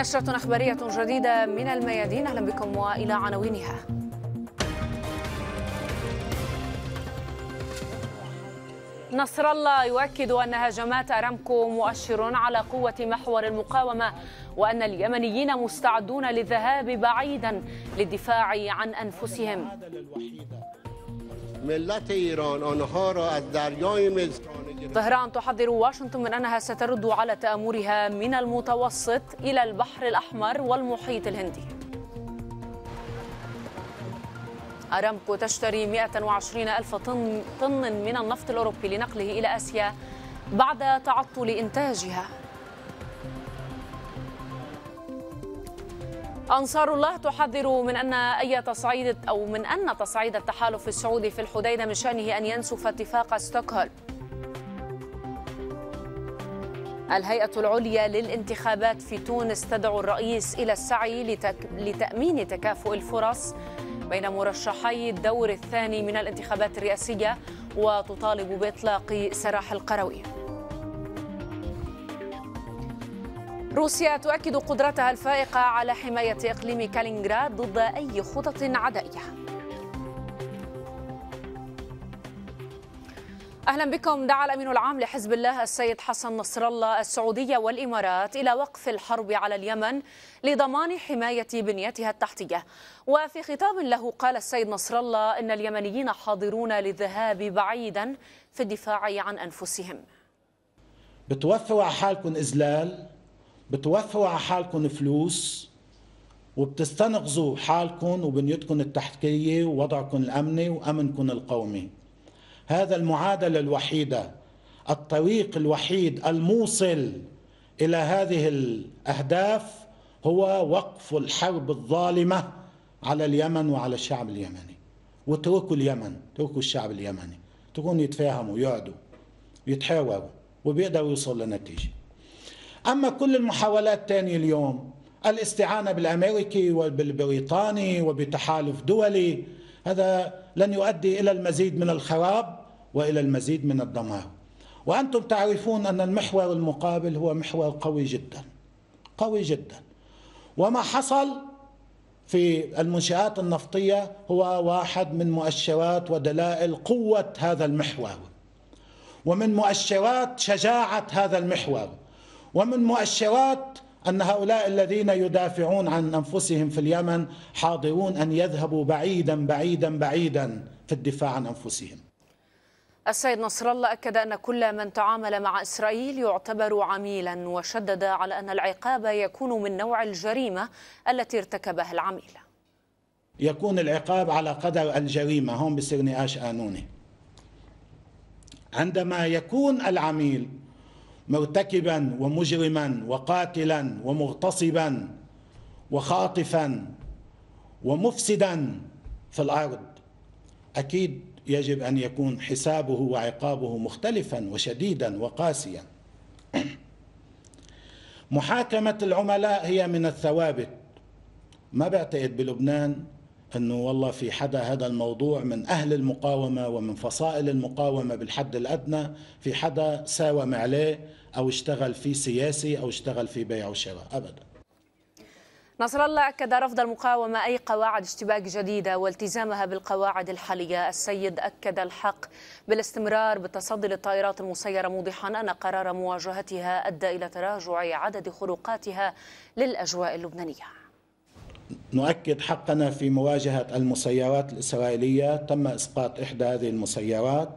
نشرة أخبارية جديدة من الميادين أهلا بكم وإلى عناوينها نصر الله يؤكد أن هجمات أرامكو مؤشر على قوة محور المقاومة وأن اليمنيين مستعدون للذهاب بعيدا للدفاع عن أنفسهم ملت إيران آنها را از دریای طهران تحذر واشنطن من أنها سترد على تآمرها من المتوسط إلى البحر الأحمر والمحيط الهندي أرامكو تشتري 120 ألف طن, طن من النفط الأوروبي لنقله إلى آسيا بعد تعطل إنتاجها أنصار الله تحذر من أن أي تصعيد أو من أن تصعيد التحالف السعودي في الحديدة من شأنه أن ينسف اتفاق ستوكهولم الهيئة العليا للانتخابات في تونس تدعو الرئيس إلى السعي لتأمين تكافؤ الفرص بين مرشحي الدور الثاني من الانتخابات الرئاسية وتطالب بإطلاق سراح القروي روسيا تؤكد قدرتها الفائقة على حماية إقليم كالينغراد ضد أي خطط عدائية أهلا بكم دعا الأمين العام لحزب الله السيد حسن نصر الله السعودية والإمارات إلى وقف الحرب على اليمن لضمان حماية بنيتها التحتية وفي خطاب له قال السيد نصر الله إن اليمنيين حاضرون للذهاب بعيدا في الدفاع عن أنفسهم بتوفوا على حالكم إذلال بتوفوا على حالكم فلوس وبتستنقذوا حالكم وبنيتكم التحتية ووضعكم الأمني وأمنكم القومي هذا المعادله الوحيده الطريق الوحيد الموصل الى هذه الاهداف هو وقف الحرب الظالمه على اليمن وعلى الشعب اليمني واتركوا اليمن اتركوا الشعب اليمني تكون يتفاهموا يقعدوا يتحاوروا وبيقدروا يوصلوا لنتيجه اما كل المحاولات الثانيه اليوم الاستعانه بالامريكي وبالبريطاني وبتحالف دولي هذا لن يؤدي الى المزيد من الخراب والى المزيد من الدمار. وانتم تعرفون ان المحور المقابل هو محور قوي جدا. قوي جدا. وما حصل في المنشآت النفطية هو واحد من مؤشرات ودلائل قوة هذا المحور ومن مؤشرات شجاعة هذا المحور ومن مؤشرات أن هؤلاء الذين يدافعون عن أنفسهم في اليمن حاضرون أن يذهبوا بعيدا بعيدا بعيدا في الدفاع عن أنفسهم السيد نصر الله أكد أن كل من تعامل مع إسرائيل يعتبر عميلا وشدد على أن العقاب يكون من نوع الجريمة التي ارتكبها العميل يكون العقاب على قدر الجريمة هم بصير نقاش قانوني عندما يكون العميل مرتكبا ومجرما وقاتلا ومغتصبا وخاطفا ومفسدا في الأرض أكيد يجب أن يكون حسابه وعقابه مختلفا وشديدا وقاسيا محاكمة العملاء هي من الثوابت ما بعتقد بلبنان انه والله في حدا هذا الموضوع من اهل المقاومه ومن فصائل المقاومه بالحد الادنى في حدا ساوم عليه او اشتغل فيه سياسي او اشتغل في بيع وشراء ابدا نصر الله أكد رفض المقاومة أي قواعد اشتباك جديدة والتزامها بالقواعد الحالية السيد أكد الحق بالاستمرار بالتصدي للطائرات المسيرة موضحا أن قرار مواجهتها أدى إلى تراجع عدد خروقاتها للأجواء اللبنانية نؤكد حقنا في مواجهة المسيرات الإسرائيلية تم إسقاط إحدى هذه المسيرات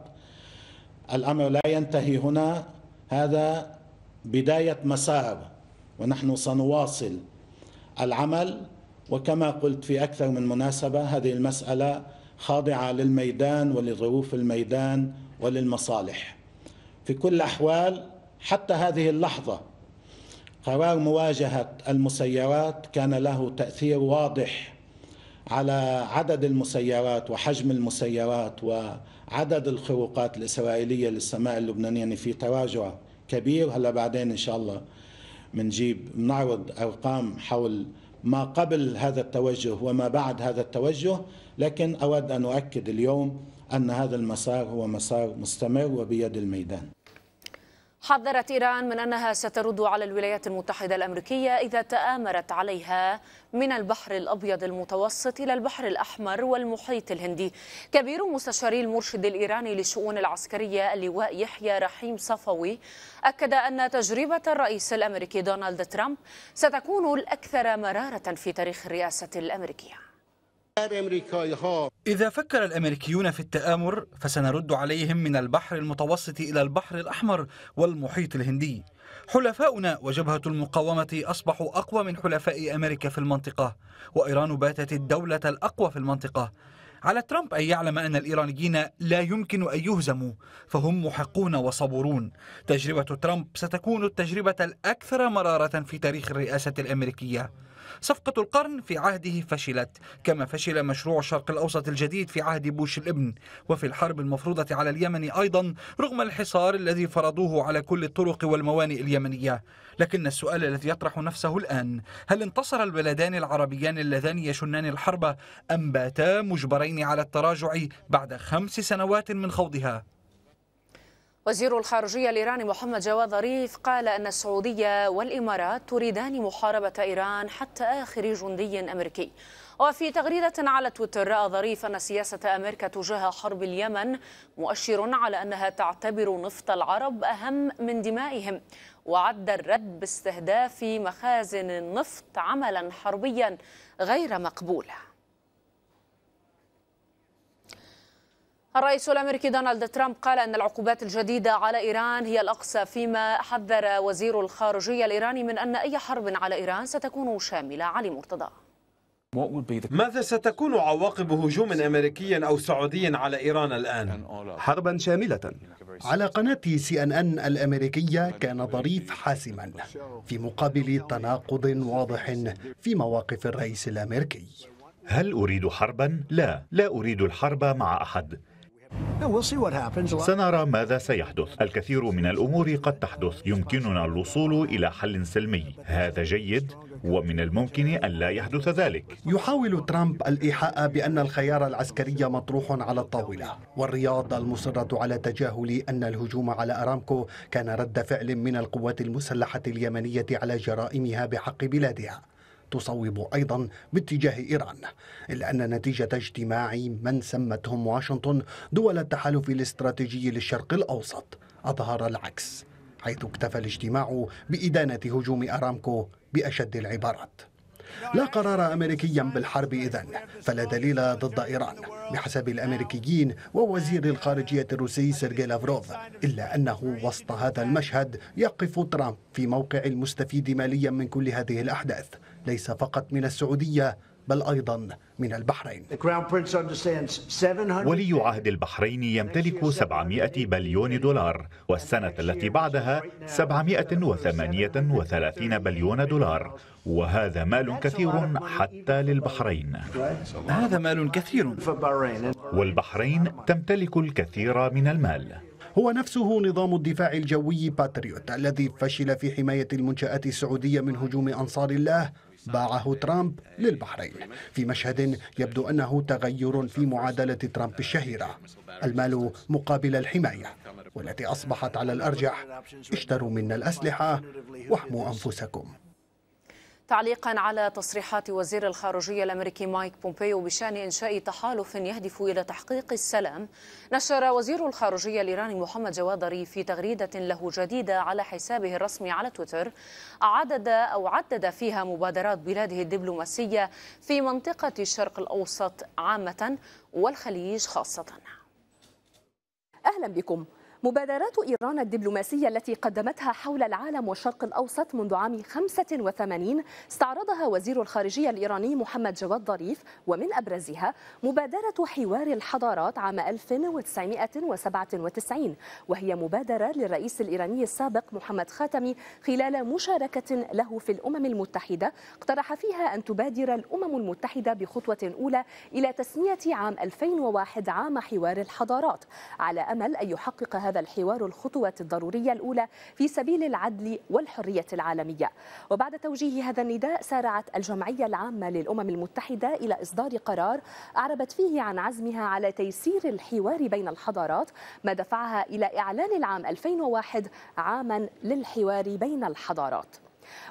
الأمر لا ينتهي هنا هذا بداية مسار ونحن سنواصل العمل وكما قلت في أكثر من مناسبة هذه المسألة خاضعة للميدان ولظروف الميدان وللمصالح في كل الأحوال حتى هذه اللحظة قرار مواجهة المسيرات كان له تأثير واضح على عدد المسيرات وحجم المسيرات وعدد الخروقات الإسرائيلية للسماء اللبنانية يعني في تراجع كبير هلا بعدين إن شاء الله منجيب نعرض أرقام حول ما قبل هذا التوجه وما بعد هذا التوجه لكن أود أن أؤكد اليوم أن هذا المسار هو مسار مستمر وبيد الميدان حذرت إيران من أنها سترد على الولايات المتحدة الأمريكية إذا تآمرت عليها من البحر الأبيض المتوسط إلى البحر الأحمر والمحيط الهندي كبير مستشاري المرشد الإيراني للشؤون العسكرية اللواء يحيى رحيم صفوي أكد أن تجربة الرئيس الأمريكي دونالد ترامب ستكون الأكثر مرارة في تاريخ الرئاسة الأمريكية إذا فكر الأمريكيون في التآمر فسنرد عليهم من البحر المتوسط إلى البحر الأحمر والمحيط الهندي حلفاؤنا وجبهة المقاومة أصبحوا أقوى من حلفاء أمريكا في المنطقة وإيران باتت الدولة الأقوى في المنطقة على ترامب أن يعلم أن الإيرانيين لا يمكن أن يهزموا فهم محقون وصبورون تجربة ترامب ستكون التجربة الأكثر مرارة في تاريخ الرئاسة الأمريكية صفقة القرن في عهده فشلت كما فشل مشروع الشرق الأوسط الجديد في عهد بوش الابن وفي الحرب المفروضة على اليمن أيضا رغم الحصار الذي فرضوه على كل الطرق والموانئ اليمنية لكن السؤال الذي يطرح نفسه الآن هل انتصر البلدان العربيان اللذان يشنان الحرب أم باتا مجبرين على التراجع بعد خمس سنوات من خوضها وزير الخارجية الإيراني محمد جواد ظريف قال أن السعودية والإمارات تريدان محاربة إيران حتى آخر جندي أمريكي وفي تغريدة على تويتر رأى ظريف أن سياسة أمريكا تجاه حرب اليمن مؤشر على أنها تعتبر نفط العرب أهم من دمائهم وعد الرد باستهداف مخازن النفط عملا حربيا غير مقبول الرئيس الامريكي دونالد ترامب قال ان العقوبات الجديده على ايران هي الاقصى فيما حذر وزير الخارجيه الايراني من ان اي حرب على ايران ستكون شامله علي مرتضى ماذا ستكون عواقب هجوم امريكي او سعودي على ايران الان؟ حربا شامله. على قناه سي ان ان الامريكيه كان ظريف حاسما في مقابل تناقض واضح في مواقف الرئيس الامريكي. هل اريد حربا؟ لا، لا اريد الحرب مع احد. سنرى ماذا سيحدث الكثير من الأمور قد تحدث يمكننا الوصول إلى حل سلمي هذا جيد ومن الممكن أن لا يحدث ذلك يحاول ترامب الإيحاء بأن الخيار العسكري مطروح على الطاولة والرياض المصرة على تجاهل أن الهجوم على أرامكو كان رد فعل من القوات المسلحة اليمنية على جرائمها بحق بلادها تصوب أيضا باتجاه إيران إلا أن نتيجة اجتماع من سمتهم واشنطن دول التحالف الاستراتيجي للشرق الأوسط أظهر العكس حيث اكتفى الاجتماع بإدانة هجوم أرامكو بأشد العبارات لا قرار أمريكي بالحرب إذن فلا دليل ضد إيران بحسب الأمريكيين ووزير الخارجية الروسي سيرجي لافروف إلا أنه وسط هذا المشهد يقف ترامب في موقع المستفيد ماليا من كل هذه الأحداث ليس فقط من السعودية بل أيضا من البحرين ولي عهد البحرين يمتلك 700 بليون دولار والسنة التي بعدها 738 بليون دولار وهذا مال كثير حتى للبحرين هذا مال كثير والبحرين تمتلك الكثير من المال هو نفسه نظام الدفاع الجوي باتريوت الذي فشل في حماية المنشآت السعودية من هجوم أنصار الله باعه ترامب للبحرين في مشهد يبدو أنه تغير في معادلة ترامب الشهيرة المال مقابل الحماية والتي أصبحت على الأرجح اشتروا منا الأسلحة واحموا أنفسكم تعليقا على تصريحات وزير الخارجية الأمريكي مايك بومبيو بشأن إنشاء تحالف يهدف إلى تحقيق السلام نشر وزير الخارجية الإيراني محمد جوادري في تغريدة له جديدة على حسابه الرسمي على تويتر عدد أو عدد فيها مبادرات بلاده الدبلوماسية في منطقة الشرق الأوسط عامة والخليج خاصة أهلا بكم مبادرات إيران الدبلوماسية التي قدمتها حول العالم والشرق الأوسط منذ عام 85 استعرضها وزير الخارجية الإيراني محمد جواد ظريف ومن أبرزها مبادرة حوار الحضارات عام 1997 وهي مبادرة للرئيس الإيراني السابق محمد خاتمي خلال مشاركة له في الأمم المتحدة اقترح فيها أن تبادر الأمم المتحدة بخطوة أولى إلى تسمية عام 2001 عام حوار الحضارات على أمل أن يحقق هذا هذا الحوار الخطوة الضرورية الأولى في سبيل العدل والحرية العالمية وبعد توجيه هذا النداء سارعت الجمعية العامة للأمم المتحدة إلى إصدار قرار أعربت فيه عن عزمها على تيسير الحوار بين الحضارات ما دفعها إلى إعلان العام 2001 عاما للحوار بين الحضارات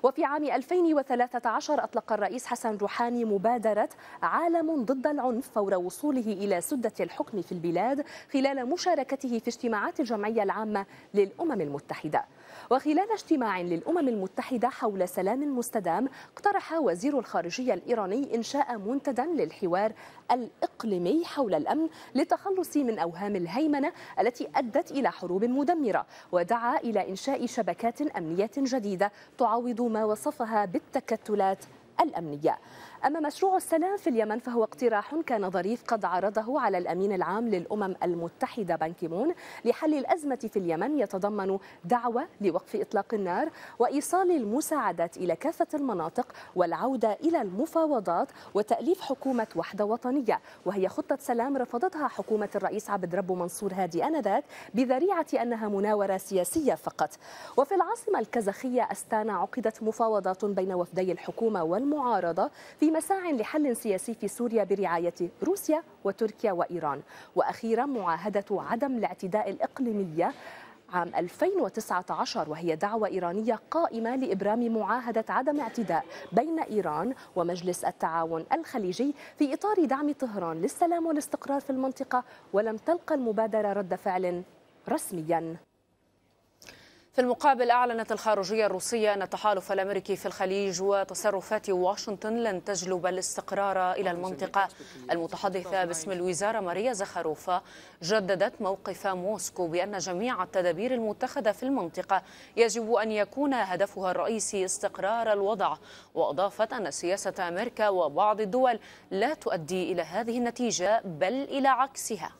وفي عام 2013 أطلق الرئيس حسن روحاني مبادرة عالم ضد العنف فور وصوله إلى سدة الحكم في البلاد خلال مشاركته في اجتماعات الجمعية العامة للأمم المتحدة وخلال اجتماع للأمم المتحدة حول سلام مستدام اقترح وزير الخارجية الإيراني إنشاء منتدى للحوار الإقليمي حول الأمن للتخلص من أوهام الهيمنة التي أدت إلى حروب مدمرة ودعا إلى إنشاء شبكات أمنية جديدة تعوض ما وصفها بالتكتلات الأمنية أما مشروع السلام في اليمن فهو اقتراح كان ظريف قد عرضه على الأمين العام للأمم المتحدة بانكيمون لحل الأزمة في اليمن يتضمن دعوة لوقف إطلاق النار وإيصال المساعدات إلى كافة المناطق والعودة إلى المفاوضات وتأليف حكومة وحدة وطنية وهي خطة سلام رفضتها حكومة الرئيس عبد ربه منصور هادي أنذاك بذريعة أنها مناورة سياسية فقط وفي العاصمة الكازاخية أستانا عقدت مفاوضات بين وفدي الحكومة والمعارضة في مساع لحل سياسي في سوريا برعاية روسيا وتركيا وإيران وأخيرا معاهدة عدم الاعتداء الإقليمية عام 2019 وهي دعوة إيرانية قائمة لإبرام معاهدة عدم اعتداء بين إيران ومجلس التعاون الخليجي في إطار دعم طهران للسلام والاستقرار في المنطقة ولم تلقى المبادرة رد فعل رسميا في المقابل أعلنت الخارجية الروسية أن التحالف الأمريكي في الخليج وتصرفات واشنطن لن تجلب الاستقرار إلى المنطقة المتحدثة باسم الوزارة ماريا زخاروفا جددت موقف موسكو بأن جميع التدابير المتخذة في المنطقة يجب أن يكون هدفها الرئيسي استقرار الوضع وأضافت أن سياسة أمريكا وبعض الدول لا تؤدي إلى هذه النتيجة بل إلى عكسها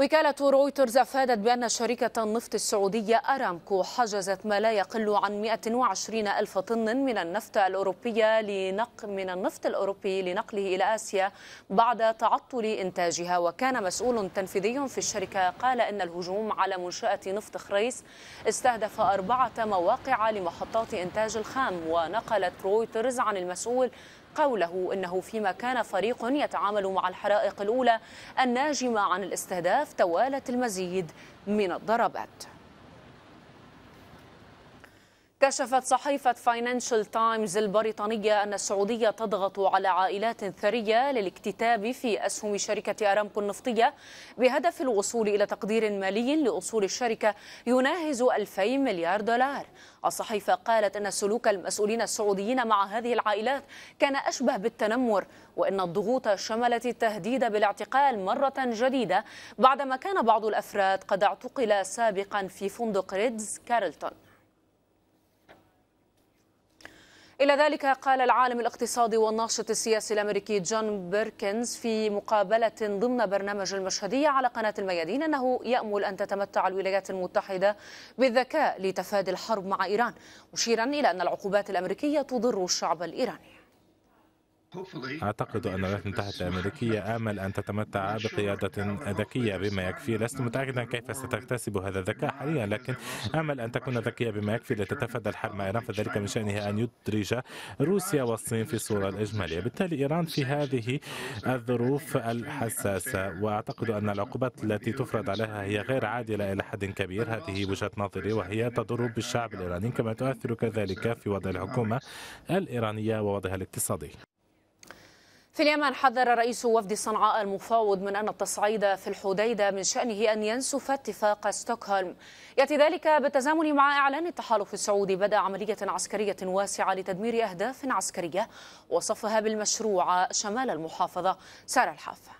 وكالة رويترز أفادت بأن شركة النفط السعودية أرامكو حجزت ما لا يقل عن 120 ألف طن من النفط الأوروبية لنقل من النفط الأوروبي لنقله إلى آسيا بعد تعطل إنتاجها وكان مسؤول تنفيذي في الشركة قال إن الهجوم على منشأة نفط خريس استهدف أربعة مواقع لمحطات إنتاج الخام ونقلت رويترز عن المسؤول قوله أنه فيما كان فريق يتعامل مع الحرائق الأولى الناجمة عن الاستهداف توالت المزيد من الضربات كشفت صحيفة فاينانشال تايمز البريطانية أن السعودية تضغط على عائلات ثرية للاكتتاب في أسهم شركة أرامكو النفطية بهدف الوصول إلى تقدير مالي لأصول الشركة يناهز 2000 مليار دولار الصحيفة قالت أن سلوك المسؤولين السعوديين مع هذه العائلات كان أشبه بالتنمر وأن الضغوط شملت التهديد بالاعتقال مرة جديدة بعدما كان بعض الأفراد قد اعتقل سابقا في فندق ريدز كارلتون إلى ذلك قال العالم الاقتصادي والناشط السياسي الأمريكي جون بيركنز في مقابلة ضمن برنامج المشهدية على قناة الميادين أنه يأمل أن تتمتع الولايات المتحدة بالذكاء لتفادي الحرب مع إيران مشيرا إلى أن العقوبات الأمريكية تضر الشعب الإيراني أعتقد أن الولايات المتحدة الأمريكية آمل أن تتمتع بقيادة ذكية بما يكفي لست متأكدا كيف ستكتسب هذا الذكاء حاليا لكن آمل أن تكون ذكية بما يكفي لتتفادى الحرب مع إيران فذلك من شأنها أن يدرج روسيا والصين في الصورة الإجمالية بالتالي إيران في هذه الظروف الحساسة وأعتقد أن العقوبات التي تفرض عليها هي غير عادلة إلى حد كبير هذه وجهة نظري وهي تضر بالشعب الإيراني كما تؤثر كذلك في وضع الحكومة الإيرانية ووضعها الاقتصادي في اليمن حذر رئيس وفد صنعاء المفاوض من أن التصعيد في الحديدة من شأنه أن ينسف اتفاق ستوكهولم يأتي ذلك بالتزامن مع إعلان التحالف السعودي بدأ عملية عسكرية واسعة لتدمير أهداف عسكرية وصفها بالمشروع شمال المحافظة سارة الحافة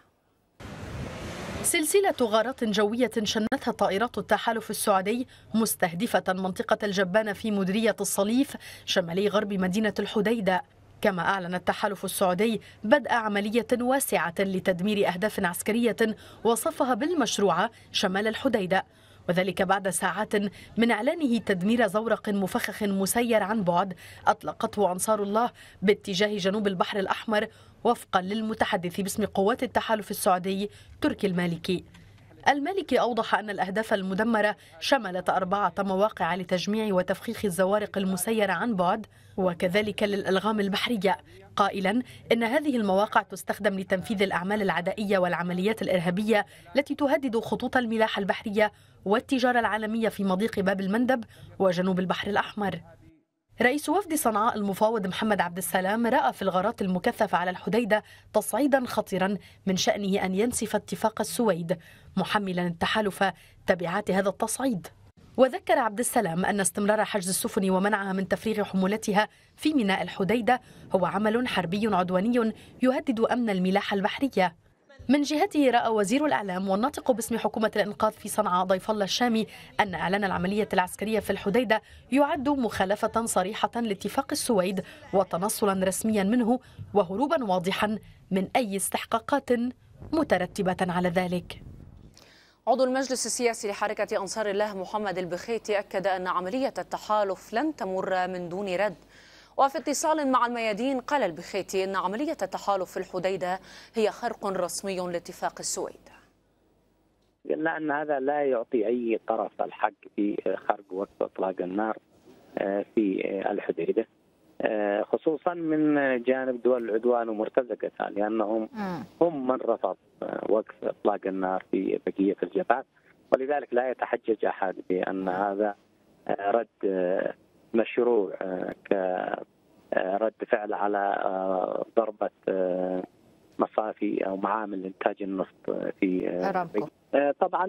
سلسلة غارات جوية شنتها طائرات التحالف السعودي مستهدفة منطقة الجبانة في مديرية الصليف شمالي غرب مدينة الحديدة كما أعلن التحالف السعودي بدء عملية واسعة لتدمير أهداف عسكرية وصفها بالمشروعة شمال الحديدة وذلك بعد ساعات من إعلانه تدمير زورق مفخخ مسير عن بعد أطلقته أنصار الله باتجاه جنوب البحر الأحمر وفقا للمتحدث باسم قوات التحالف السعودي تركي المالكي المالكي أوضح أن الأهداف المدمرة شملت أربعة مواقع لتجميع وتفخيخ الزوارق المسيرة عن بعد وكذلك للألغام البحرية قائلا إن هذه المواقع تستخدم لتنفيذ الأعمال العدائية والعمليات الإرهابية التي تهدد خطوط الملاحة البحرية والتجارة العالمية في مضيق باب المندب وجنوب البحر الأحمر رئيس وفد صنعاء المفاوض محمد عبد السلام رأى في الغارات المكثفة على الحديدة تصعيدا خطيرا من شأنه أن ينسف اتفاق السويد محملا التحالف تبعات هذا التصعيد وذكر عبد السلام أن استمرار حجز السفن ومنعها من تفريغ حمولتها في ميناء الحديدة هو عمل حربي عدواني يهدد أمن الملاحة البحرية من جهته رأى وزير الإعلام والناطق باسم حكومة الإنقاذ في صنعاء ضيف الله الشامي أن إعلان العملية العسكرية في الحديدة يعد مخالفة صريحة لاتفاق السويد وتنصلا رسميا منه وهروبا واضحا من أي استحقاقات مترتبة على ذلك عضو المجلس السياسي لحركة أنصار الله محمد البخيتي أكد أن عملية التحالف لن تمر من دون رد وفي اتصال مع الميادين قال البخيتي أن عملية التحالف في الحديدة هي خرق رسمي لاتفاق السويد قلنا أن هذا لا يعطي أي طرف الحق في خرق وقف إطلاق النار آه، في آه، الحديدة آه، خصوصا من جانب دول العدوان ومرتزقتها لانهم هم من رفض وقف اطلاق النار في بقيه الجبهات ولذلك لا يتحجج احد بان هذا آه، رد آه، مشروع كرد فعل على ضربه مصافي او معامل انتاج النفط في أرامكو. طبعا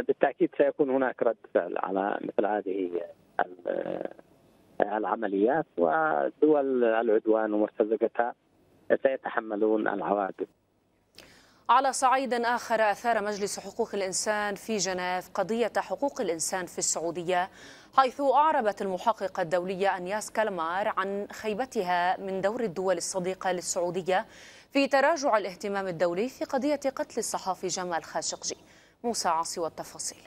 بالتاكيد سيكون هناك رد فعل على مثل هذه العمليات ودول العدوان ومرتزقتها سيتحملون العواقب على صعيد آخر أثار مجلس حقوق الإنسان في جنيف قضية حقوق الإنسان في السعودية حيث أعربت المحققة الدولية أنياس كالمار عن خيبتها من دور الدول الصديقة للسعودية في تراجع الاهتمام الدولي في قضية قتل الصحافي جمال خاشقجي موسى عاصي والتفاصيل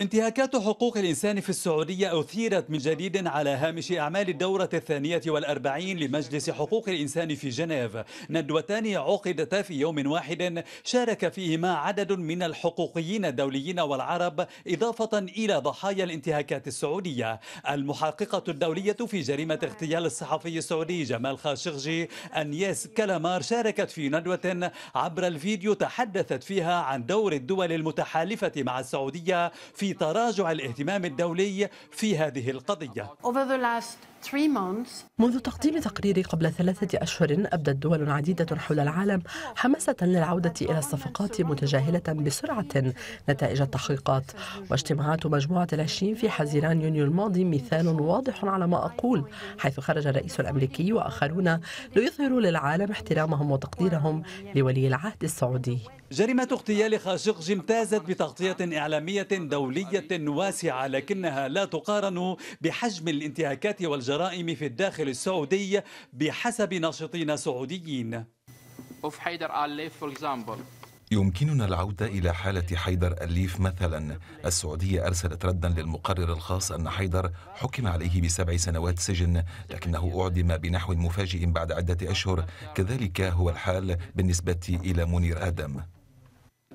انتهاكات حقوق الإنسان في السعودية أثيرت من جديد على هامش أعمال الدورة الثانية والأربعين لمجلس حقوق الإنسان في جنيف ندوتان عقدتا في يوم واحد شارك فيهما عدد من الحقوقيين الدوليين والعرب إضافة إلى ضحايا الانتهاكات السعودية المحققة الدولية في جريمة اغتيال الصحفي السعودي جمال خاشقجي أنيس كلامار شاركت في ندوة عبر الفيديو تحدثت فيها عن دور الدول المتحالفة مع السعودية في في تراجع الاهتمام الدولي في هذه القضية منذ تقديم تقرير قبل ثلاثة أشهر أبدت دول عديدة حول العالم حماسة للعودة إلى الصفقات متجاهلة بسرعة نتائج التحقيقات واجتماعات مجموعة العشرين في حزيران يونيو الماضي مثال واضح على ما أقول حيث خرج الرئيس الأمريكي وآخرون ليظهروا للعالم احترامهم وتقديرهم لولي العهد السعودي جريمة اغتيال خاشقجي امتازت بتغطية إعلامية دولية واسعة لكنها لا تقارن بحجم الانتهاكات والجرائم الجرائم في الداخل السعودي بحسب ناشطين سعوديين يمكننا العودة إلى حالة حيدر أليف مثلا السعودية أرسلت ردا للمقرر الخاص أن حيدر حكم عليه بسبع سنوات سجن لكنه أعدم بنحو مفاجئ بعد عدة أشهر كذلك هو الحال بالنسبة إلى منير آدم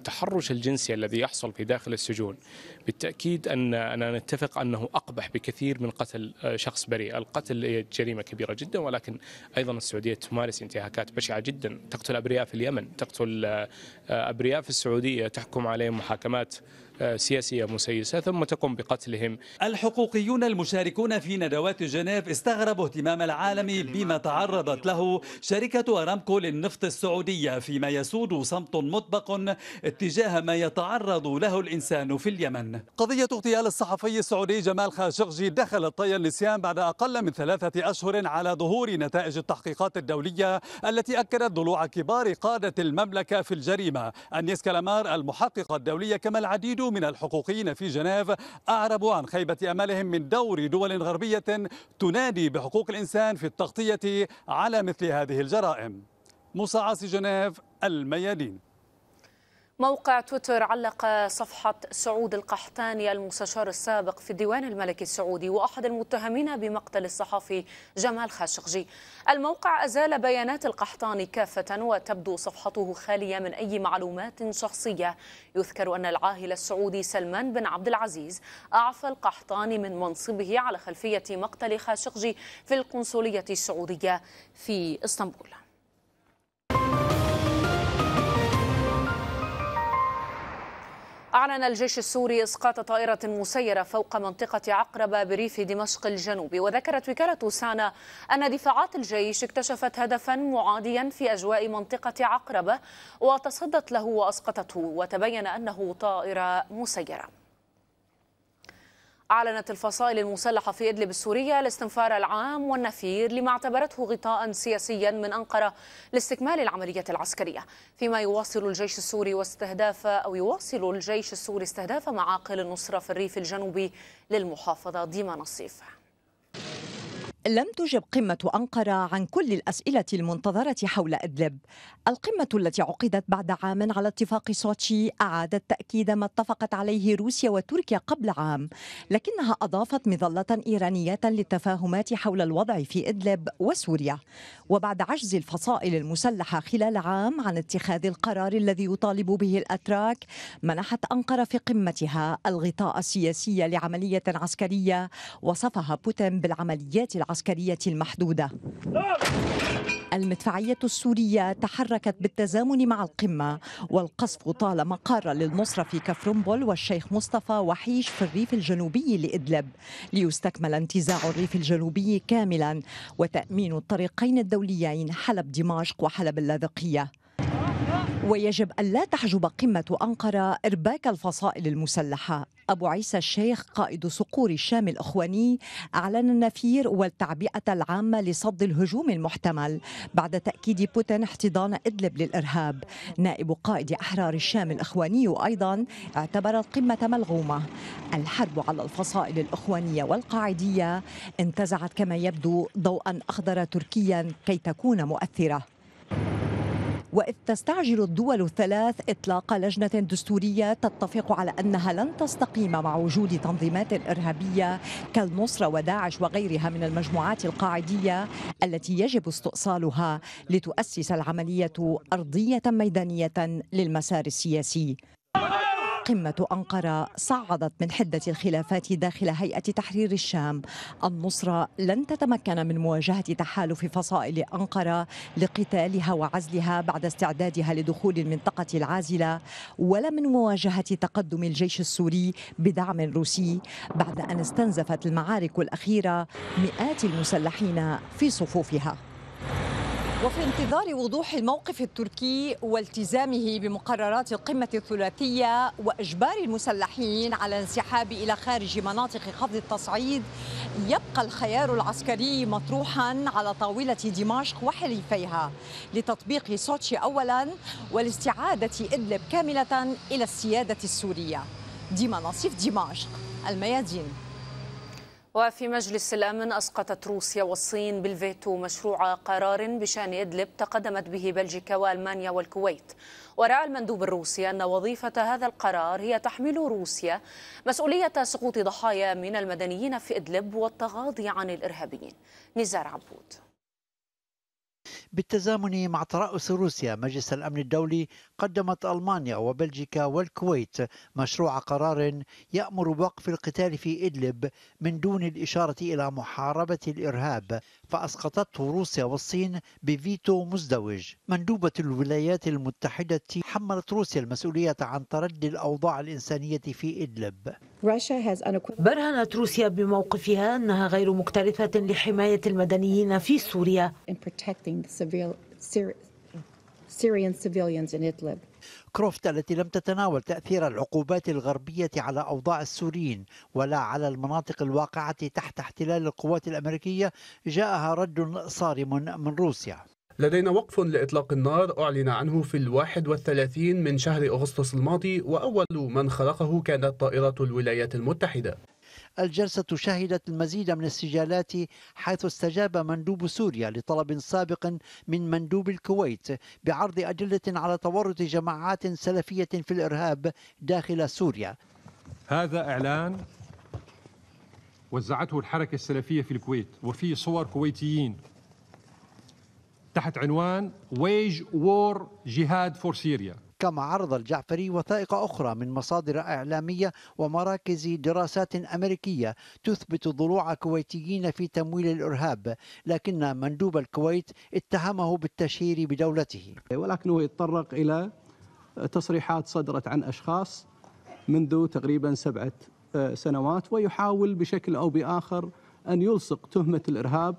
التحرش الجنسي الذي يحصل في داخل السجون بالتأكيد أن أنا نتفق أنه أقبح بكثير من قتل آه، شخص بريء القتل جريمة كبيرة جدا ولكن أيضا السعودية تمارس انتهاكات بشعة جدا تقتل أبرياء في اليمن تقتل آه، آه، أبرياء في السعودية تحكم عليهم محاكمات آه، سياسية مسيسة ثم تقوم بقتلهم الحقوقيون المشاركون في ندوات جنيف استغربوا اهتمام العالم بما تعرضت له شركة أرامكو للنفط السعودية فيما يسود صمت مطبق اتجاه ما يتعرض له الإنسان في اليمن قضية اغتيال الصحفي السعودي جمال خاشقجي دخلت طي النسيان بعد أقل من ثلاثة أشهر على ظهور نتائج التحقيقات الدولية التي أكدت ضلوع كبار قادة المملكة في الجريمة أنيس كلامار المحققة الدولية كما العديد من الحقوقيين في جنيف أعربوا عن خيبة أملهم من دور دول غربية تنادي بحقوق الإنسان في التغطية على مثل هذه الجرائم مصعص جنيف الميادين موقع تويتر علق صفحة سعود القحطاني المستشار السابق في الديوان الملكي السعودي وأحد المتهمين بمقتل الصحفي جمال خاشقجي الموقع أزال بيانات القحطاني كافة وتبدو صفحته خالية من أي معلومات شخصية يذكر أن العاهل السعودي سلمان بن عبد العزيز أعفى القحطاني من منصبه على خلفية مقتل خاشقجي في القنصلية السعودية في اسطنبول أعلن الجيش السوري إسقاط طائرة مسيرة فوق منطقة عقربة بريف دمشق الجنوبي وذكرت وكالة سانا أن دفاعات الجيش اكتشفت هدفا معاديا في أجواء منطقة عقربة وتصدت له وأسقطته وتبين أنه طائرة مسيرة أعلنت الفصائل المسلحة في إدلب السورية الاستنفار العام والنفير لما اعتبرته غطاء سياسيا من أنقرة لاستكمال العملية العسكرية فيما يواصل الجيش السوري واستهداف أو يواصل الجيش السوري استهداف معاقل النصرة في الريف الجنوبي للمحافظة ديما نصيف لم تجب قمة أنقرة عن كل الأسئلة المنتظرة حول إدلب القمة التي عقدت بعد عام على اتفاق سوتشي أعادت تأكيد ما اتفقت عليه روسيا وتركيا قبل عام لكنها أضافت مظلة إيرانية للتفاهمات حول الوضع في إدلب وسوريا وبعد عجز الفصائل المسلحة خلال عام عن اتخاذ القرار الذي يطالب به الأتراك منحت أنقرة في قمتها الغطاء السياسي لعملية عسكرية وصفها بوتين بالعمليات العسكرية العسكرية المحدودة المدفعية السورية تحركت بالتزامن مع القمة والقصف طال مقار للنصرة في كفرنبل والشيخ مصطفى وحيش في الريف الجنوبي لإدلب ليستكمل انتزاع الريف الجنوبي كاملا وتأمين الطريقين الدوليين حلب دمشق وحلب اللاذقية ويجب ألا تحجب قمة أنقرة إرباك الفصائل المسلحة أبو عيسى الشيخ قائد صقور الشام الأخواني أعلن النفير والتعبئة العامة لصد الهجوم المحتمل بعد تأكيد بوتين احتضان إدلب للإرهاب نائب قائد أحرار الشام الأخواني أيضا اعتبر القمة ملغومة الحرب على الفصائل الأخوانية والقاعدية انتزعت كما يبدو ضوءا أخضر تركيا كي تكون مؤثرة وإذ تستعجل الدول الثلاث إطلاق لجنة دستورية تتفق على أنها لن تستقيم مع وجود تنظيمات إرهابية كالنصرة وداعش وغيرها من المجموعات القاعدية التي يجب استئصالها لتؤسس العملية أرضية ميدانية للمسار السياسي قمة أنقرة صعدت من حدة الخلافات داخل هيئة تحرير الشام النصرة لن تتمكن من مواجهة تحالف فصائل أنقرة لقتالها وعزلها بعد استعدادها لدخول المنطقة العازلة ولا من مواجهة تقدم الجيش السوري بدعم روسي بعد أن استنزفت المعارك الأخيرة مئات المسلحين في صفوفها وفي انتظار وضوح الموقف التركي والتزامه بمقررات القمة الثلاثية وإجبار المسلحين على الانسحاب إلى خارج مناطق خفض التصعيد يبقى الخيار العسكري مطروحا على طاولة دمشق وحليفيها لتطبيق سوتشي أولا والاستعادة إدلب كاملة إلى السيادة السورية ديما نصيف دمشق الميادين وفي مجلس الأمن أسقطت روسيا والصين بالفيتو مشروع قرار بشأن إدلب تقدمت به بلجيكا وألمانيا والكويت ورأى المندوب الروسي أن وظيفة هذا القرار هي تحميل روسيا مسؤولية سقوط ضحايا من المدنيين في إدلب والتغاضي عن الإرهابيين نزار عبود بالتزامن مع ترأس روسيا مجلس الأمن الدولي قدمت ألمانيا وبلجيكا والكويت مشروع قرار يأمر بوقف القتال في إدلب من دون الإشارة إلى محاربة الإرهاب فأسقطته روسيا والصين بفيتو مزدوج مندوبة الولايات المتحدة حملت روسيا المسؤولية عن تردي الأوضاع الإنسانية في إدلب برهنت روسيا بموقفها أنها غير مكترثة لحماية المدنيين في سوريا كروفت التي لم تتناول تأثير العقوبات الغربية على أوضاع السوريين ولا على المناطق الواقعة تحت احتلال القوات الأمريكية جاءها رد صارم من روسيا لدينا وقف لإطلاق النار أعلن عنه في الواحد والثلاثين من شهر أغسطس الماضي وأول من خلقه كانت طائرة الولايات المتحدة الجلسة شهدت المزيد من السجالات حيث استجاب مندوب سوريا لطلب سابق من مندوب الكويت بعرض أدلة على تورط جماعات سلفية في الإرهاب داخل سوريا هذا إعلان وزعته الحركة السلفية في الكويت وفيه صور كويتيين تحت عنوان ويج وور جهاد فور سيريا كما عرض الجعفري وثائق أخرى من مصادر إعلامية ومراكز دراسات أمريكية تثبت ضلوع كويتيين في تمويل الإرهاب لكن مندوب الكويت اتهمه بالتشهير بدولته ولكنه يتطرق إلى تصريحات صدرت عن أشخاص منذ تقريبا سبعة آه، سنوات ويحاول بشكل أو بآخر أن يلصق تهمة الإرهاب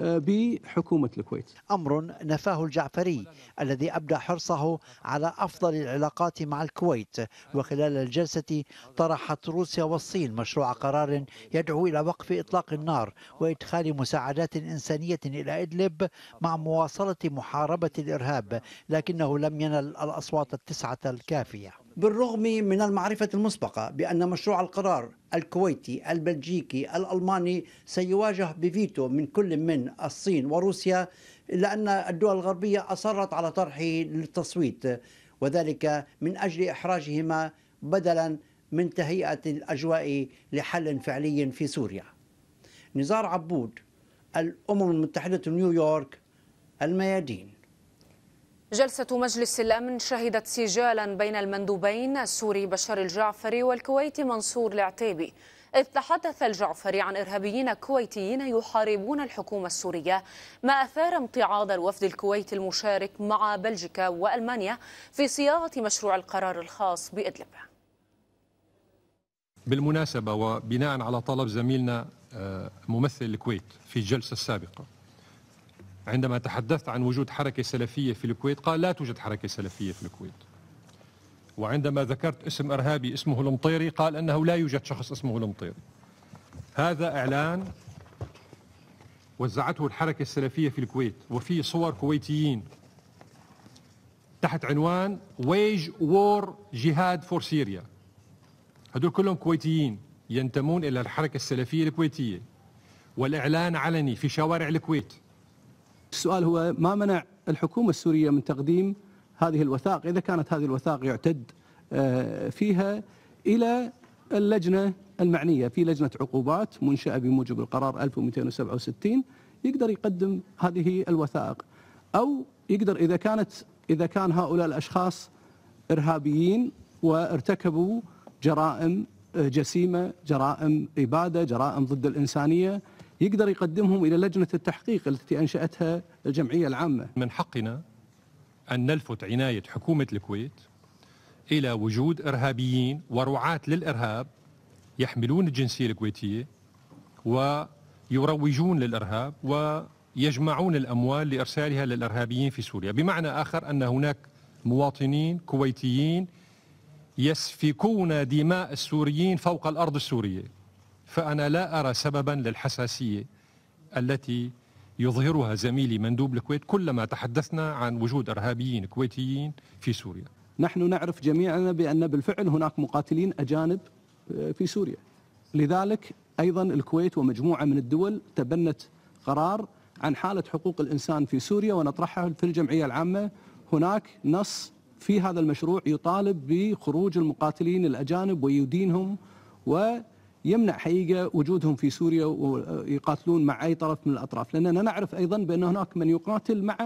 آه، بحكومة الكويت أمر نفاه الجعفري الذي أبدى حرصه على أفضل العلاقات مع الكويت وخلال الجلسة طرحت روسيا والصين مشروع قرار يدعو إلى وقف إطلاق النار وإدخال مساعدات إنسانية إلى إدلب مع مواصلة محاربة الإرهاب لكنه لم ينل الأصوات التسعة الكافية بالرغم من المعرفة المسبقة بأن مشروع القرار الكويتي البلجيكي الألماني سيواجه بفيتو من كل من الصين وروسيا إلا أن الدول الغربية أصرت على طرحه للتصويت وذلك من أجل إحراجهما بدلا من تهيئة الأجواء لحل فعلي في سوريا نزار عبود الأمم المتحدة نيويورك الميادين جلسة مجلس الأمن شهدت سجالا بين المندوبين السوري بشار الجعفري والكويتي منصور العتيبي إذ تحدث الجعفري عن إرهابيين كويتيين يحاربون الحكومة السورية ما أثار امتعاض الوفد الكويتي المشارك مع بلجيكا وألمانيا في صياغة مشروع القرار الخاص بإدلب بالمناسبة وبناء على طلب زميلنا آه، ممثل الكويت في الجلسة السابقة عندما تحدثت عن وجود حركة سلفية في الكويت قال لا توجد حركة سلفية في الكويت وعندما ذكرت اسم إرهابي اسمه المطيري قال أنه لا يوجد شخص اسمه المطيري هذا إعلان وزعته الحركة السلفية في الكويت وفي صور كويتيين تحت عنوان ويج وور جهاد فور سيريا هدول كلهم كويتيين ينتمون إلى الحركة السلفية الكويتية والإعلان علني في شوارع الكويت السؤال هو ما منع الحكومة السورية من تقديم هذه الوثائق إذا كانت هذه الوثائق يعتد آه، فيها إلى اللجنة المعنية في لجنة عقوبات منشأة بموجب القرار 1267 يقدر يقدم هذه الوثائق أو يقدر إذا كانت إذا كان هؤلاء الأشخاص إرهابيين وارتكبوا جرائم آه، جسيمة جرائم إبادة جرائم ضد الإنسانية يقدر يقدمهم إلى لجنة التحقيق التي أنشأتها الجمعية العامة من حقنا أن نلفت عناية حكومة الكويت إلى وجود إرهابيين ورعاة للإرهاب يحملون الجنسية الكويتية ويروجون للإرهاب ويجمعون الأموال لإرسالها للإرهابيين في سوريا بمعنى آخر أن هناك مواطنين كويتيين يسفكون دماء السوريين فوق الأرض السورية فأنا لا أرى سببا للحساسية التي يظهرها زميلي مندوب الكويت كلما تحدثنا عن وجود إرهابيين كويتيين في سوريا نحن نعرف جميعنا بأن بالفعل هناك مقاتلين أجانب آه، في سوريا لذلك أيضا الكويت ومجموعة من الدول تبنت قرار عن حالة حقوق الإنسان في سوريا ونطرحها في الجمعية العامة هناك نص في هذا المشروع يطالب بخروج المقاتلين الأجانب ويدينهم و يمنع حقيقه وجودهم في سوريا ويقاتلون مع اي طرف من الاطراف لاننا نعرف ايضا بان هناك من يقاتل مع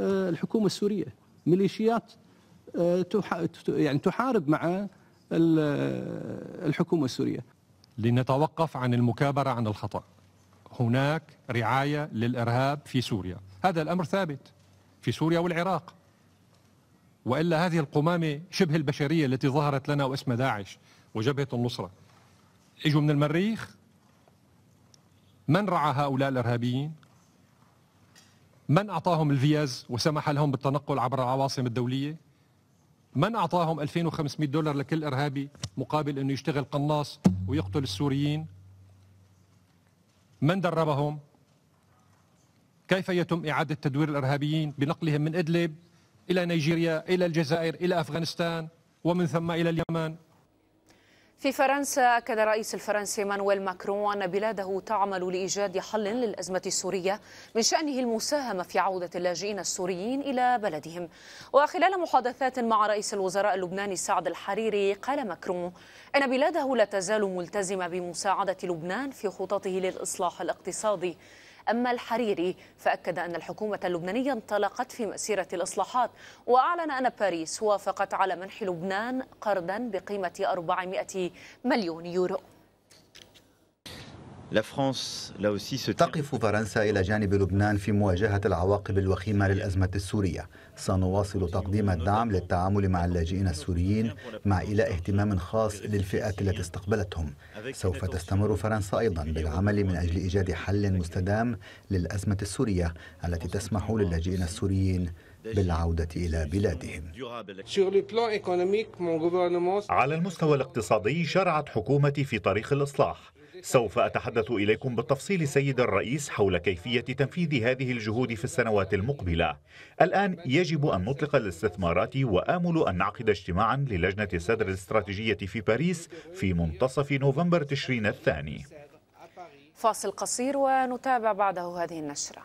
آه، الحكومه السوريه ميليشيات آه، يعني تحارب مع آه، الحكومه السوريه لنتوقف عن المكابره عن الخطا هناك رعايه للارهاب في سوريا هذا الامر ثابت في سوريا والعراق والا هذه القمامه شبه البشريه التي ظهرت لنا واسمها داعش وجبهه النصره اجوا من المريخ من رعى هؤلاء الارهابيين من اعطاهم الفيز وسمح لهم بالتنقل عبر العواصم الدوليه من اعطاهم 2500 دولار لكل ارهابي مقابل انه يشتغل قناص ويقتل السوريين من دربهم كيف يتم اعاده تدوير الارهابيين بنقلهم من ادلب الى نيجيريا الى الجزائر الى افغانستان ومن ثم الى اليمن في فرنسا أكد الرئيس الفرنسي مانويل ماكرون أن بلاده تعمل لإيجاد حل للأزمة السورية من شأنه المساهمة في عودة اللاجئين السوريين إلى بلدهم وخلال محادثات مع رئيس الوزراء اللبناني سعد الحريري قال ماكرون أن بلاده لا تزال ملتزمة بمساعدة لبنان في خططه للإصلاح الاقتصادي أما الحريري فأكد أن الحكومة اللبنانية انطلقت في مسيرة الإصلاحات وأعلن أن باريس وافقت على منح لبنان قرضا بقيمة 400 مليون يورو تقف فرنسا إلى جانب لبنان في مواجهة العواقب الوخيمة للأزمة السورية سنواصل تقديم الدعم للتعامل مع اللاجئين السوريين مع إلى اهتمام خاص للفئات التي استقبلتهم سوف تستمر فرنسا أيضا بالعمل من أجل إيجاد حل مستدام للأزمة السورية التي تسمح للاجئين السوريين بالعودة إلى بلادهم على المستوى الاقتصادي شرعت حكومتي في طريق الإصلاح سوف أتحدث إليكم بالتفصيل سيد الرئيس حول كيفية تنفيذ هذه الجهود في السنوات المقبلة الآن يجب أن نطلق الاستثمارات وآمل أن نعقد اجتماعا للجنة السدر الاستراتيجية في باريس في منتصف نوفمبر تشرين الثاني فاصل قصير ونتابع بعده هذه النشره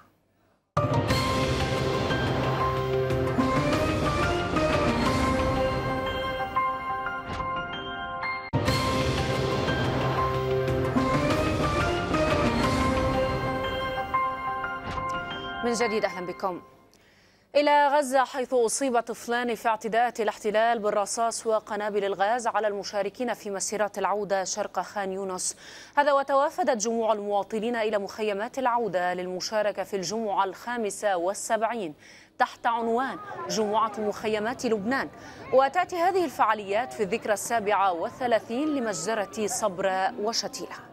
من جديد أهلا بكم إلى غزة حيث أصيب طفلان في اعتداءات الاحتلال بالرصاص وقنابل الغاز على المشاركين في مسيرات العودة شرق خان يونس هذا وتوافدت جموع المواطنين إلى مخيمات العودة للمشاركة في الجمعة الخامسة والسبعين تحت عنوان جمعة مخيمات لبنان وتأتي هذه الفعاليات في الذكرى السابعة والثلاثين لمجزرة صبرة وشتيلة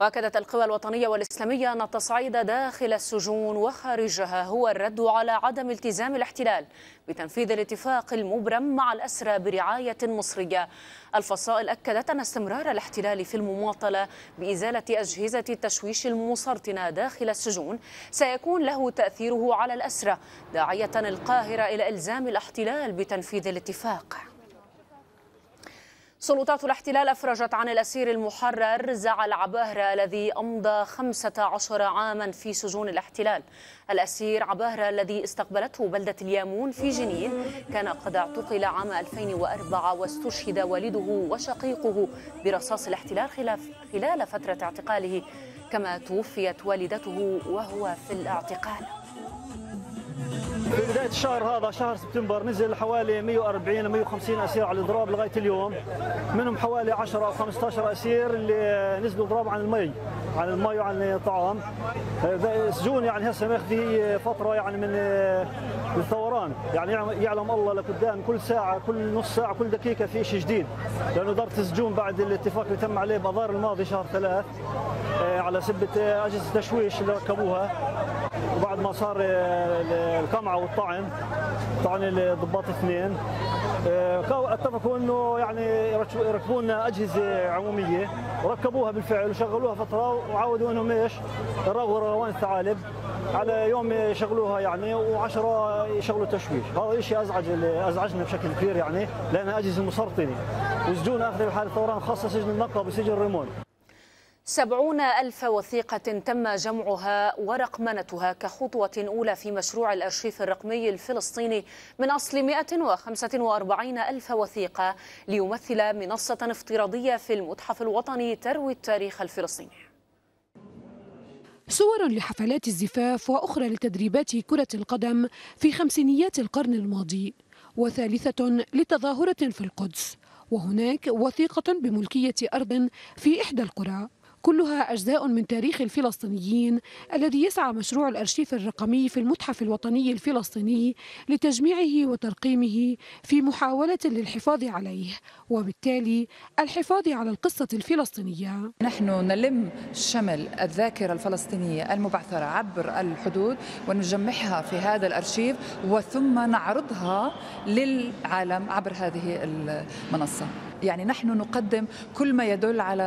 واكدت القوى الوطنيه والاسلاميه ان التصعيد داخل السجون وخارجها هو الرد على عدم التزام الاحتلال بتنفيذ الاتفاق المبرم مع الاسرى برعايه مصريه. الفصائل اكدت ان استمرار الاحتلال في المماطله بازاله اجهزه التشويش المسرطنه داخل السجون سيكون له تاثيره على الاسرى داعيه القاهره الى الزام الاحتلال بتنفيذ الاتفاق. سلطات الاحتلال أفرجت عن الأسير المحرر زعل عباهرة الذي أمضى 15 عاما في سجون الاحتلال الأسير عباهرة الذي استقبلته بلدة اليامون في جنين كان قد اعتقل عام 2004 واستشهد والده وشقيقه برصاص الاحتلال خلال فترة اعتقاله كما توفيت والدته وهو في الاعتقال في بدايه الشهر هذا شهر سبتمبر نزل حوالي 140 150 اسير على الاضراب لغايه اليوم منهم حوالي 10 او 15 اسير اللي نزلوا اضراب عن المي عن المي وعن الطعام السجون يعني هسه ماخذه فتره يعني من آه، الثوران يعني يعلم الله لقدام كل ساعه كل نص ساعه كل دقيقه في شيء جديد لانه اداره السجون بعد الاتفاق اللي تم عليه باذار الماضي شهر ثلاث آه، على سبه آه، اجهزه تشويش اللي ركبوها وبعد ما صار القمع والطعن طعن الضباط اثنين آه، اتفقوا انه يعني يركبوا لنا اجهزه عموميه ركبوها بالفعل وشغلوها فتره وعودوا انهم ايش؟ يراوغوا روان الثعالب على يوم يشغلوها يعني و10 يشغلوا تشويش، هذا الشيء ازعج ازعجنا بشكل كبير يعني لانها اجهزه مسرطنه وسجون اخر الحاله الطيران خاصه سجن النقب وسجن ريمون سبعون ألف وثيقة تم جمعها ورقمنتها كخطوة أولى في مشروع الأرشيف الرقمي الفلسطيني من أصل 145 ألف وثيقة ليمثل منصة افتراضية في المتحف الوطني تروي التاريخ الفلسطيني صور لحفلات الزفاف وأخرى لتدريبات كرة القدم في خمسينيات القرن الماضي وثالثة لتظاهرة في القدس وهناك وثيقة بملكية أرض في إحدى القرى كلها أجزاء من تاريخ الفلسطينيين الذي يسعى مشروع الأرشيف الرقمي في المتحف الوطني الفلسطيني لتجميعه وترقيمه في محاولة للحفاظ عليه وبالتالي الحفاظ على القصة الفلسطينية نحن نلم شمل الذاكرة الفلسطينية المبعثرة عبر الحدود ونجمعها في هذا الأرشيف وثم نعرضها للعالم عبر هذه المنصة يعني نحن نقدم كل ما يدل على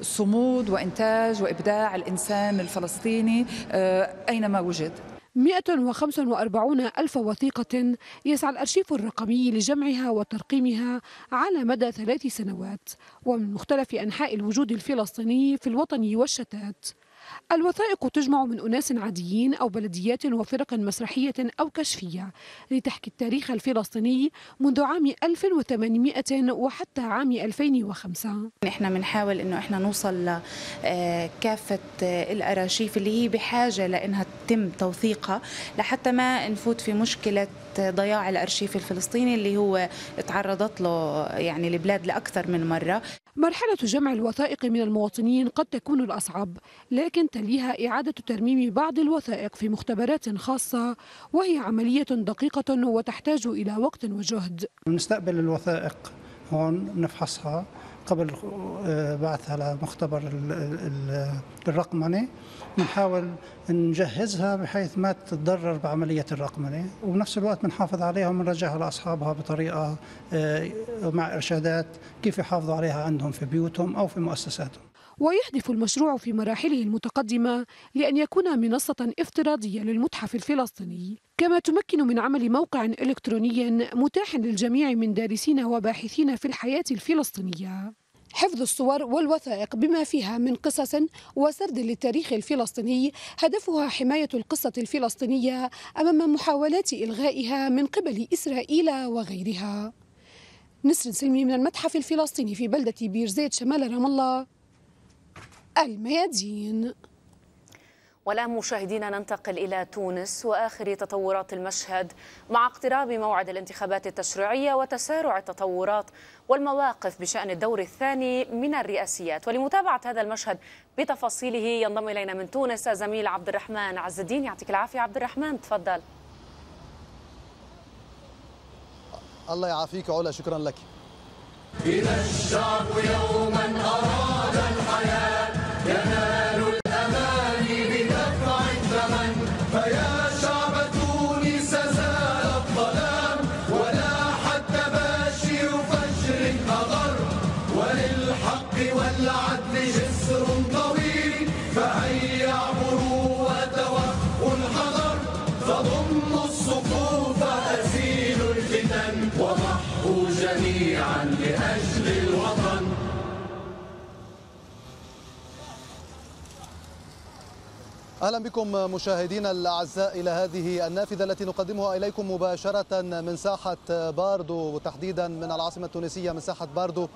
صمود وإنتاج وإبداع الإنسان الفلسطيني آه، أينما وجد 145 ألف وثيقة يسعى الأرشيف الرقمي لجمعها وترقيمها على مدى ثلاث سنوات ومن مختلف أنحاء الوجود الفلسطيني في الوطن والشتات الوثائق تجمع من أناس عاديين أو بلديات وفرق مسرحية أو كشفية لتحكي التاريخ الفلسطيني منذ عام 1800 وحتى عام 2005 نحن بنحاول انه احنا نوصل لكافة آه، آه، الاراشيف اللي هي بحاجة لانها تتم توثيقها لحتى ما نفوت في مشكلة ضياع الأرشيف الفلسطيني اللي هو تعرضت له يعني البلاد لأكثر من مرة مرحلة جمع الوثائق من المواطنين قد تكون الأصعب لكن تليها إعادة ترميم بعض الوثائق في مختبرات خاصة وهي عملية دقيقة وتحتاج إلى وقت وجهد نستقبل الوثائق هون نفحصها قبل آه، بعثها لمختبر الرقمنه بنحاول نجهزها بحيث ما تتضرر بعمليه الرقمنه وبنفس الوقت بنحافظ عليها وبنرجعها لاصحابها بطريقه آه، مع ارشادات كيف يحافظوا عليها عندهم في بيوتهم او في مؤسساتهم ويهدف المشروع في مراحله المتقدمة لأن يكون منصة افتراضية للمتحف الفلسطيني كما تمكن من عمل موقع إلكتروني متاح للجميع من دارسين وباحثين في الحياة الفلسطينية حفظ الصور والوثائق بما فيها من قصص وسرد للتاريخ الفلسطيني هدفها حماية القصة الفلسطينية أمام محاولات إلغائها من قبل إسرائيل وغيرها نسر سلمي من المتحف الفلسطيني في بلدة بيرزيت شمال رام الله الميادين والآن مشاهدينا ننتقل إلى تونس وآخر تطورات المشهد مع اقتراب موعد الانتخابات التشريعية وتسارع التطورات والمواقف بشأن الدور الثاني من الرئاسيات ولمتابعة هذا المشهد بتفاصيله ينضم إلينا من تونس زميل عبد الرحمن عز الدين يعطيك العافية عبد الرحمن تفضل الله يعافيك علا شكرا لك إذا الشعب يوما أراد الحياة اهلا بكم مشاهدينا الاعزاء الى هذه النافذه التي نقدمها اليكم مباشره من ساحه باردو وتحديدا من العاصمه التونسيه من ساحه باردو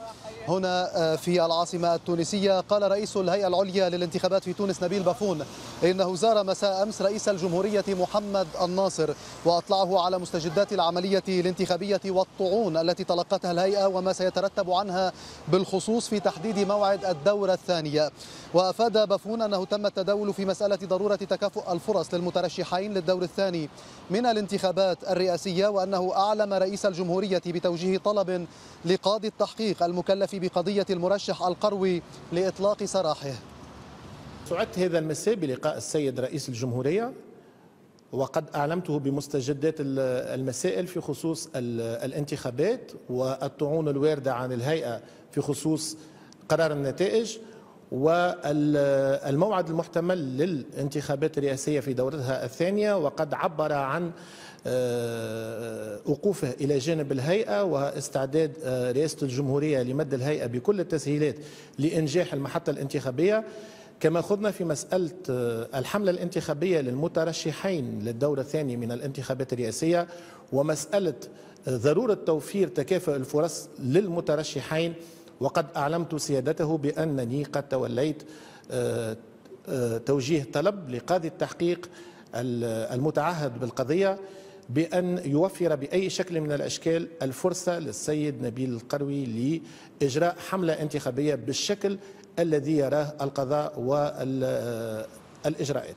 هنا آه، في العاصمه التونسيه قال رئيس الهيئه العليا للانتخابات في تونس نبيل بافون انه زار مساء امس رئيس الجمهوريه محمد الناصر واطلعه على مستجدات العمليه الانتخابيه والطعون التي تلقتها الهيئه وما سيترتب عنها بالخصوص في تحديد موعد الدوره الثانيه وافاد بافون انه تم التداول في مساله ضرورة تكافؤ الفرص للمترشحين للدور الثاني من الانتخابات الرئاسية وأنه أعلم رئيس الجمهورية بتوجيه طلب لقاضي التحقيق المكلف بقضية المرشح القروي لإطلاق سراحه سعدت هذا المساء بلقاء السيد رئيس الجمهورية وقد أعلمته بمستجدات المسائل في خصوص الانتخابات والطعون الواردة عن الهيئة في خصوص قرار النتائج والموعد المحتمل للانتخابات الرئاسية في دورتها الثانية وقد عبر عن آه، وقوفه إلى جانب الهيئة واستعداد آه، رئاسة الجمهورية لمد الهيئة بكل التسهيلات لإنجاح المحطة الانتخابية كما خذنا في مسألة آه، الحملة الانتخابية للمترشحين للدور الثاني من الانتخابات الرئاسية ومسألة ضرورة توفير تكافؤ الفرص للمترشحين وقد أعلمت سيادته بأنني قد توليت آه، آه، توجيه طلب لقاضي التحقيق المتعهد بالقضية بأن يوفر بأي شكل من الأشكال الفرصة للسيد نبيل القروي لإجراء حملة انتخابية بالشكل الذي يراه القضاء والإجراءات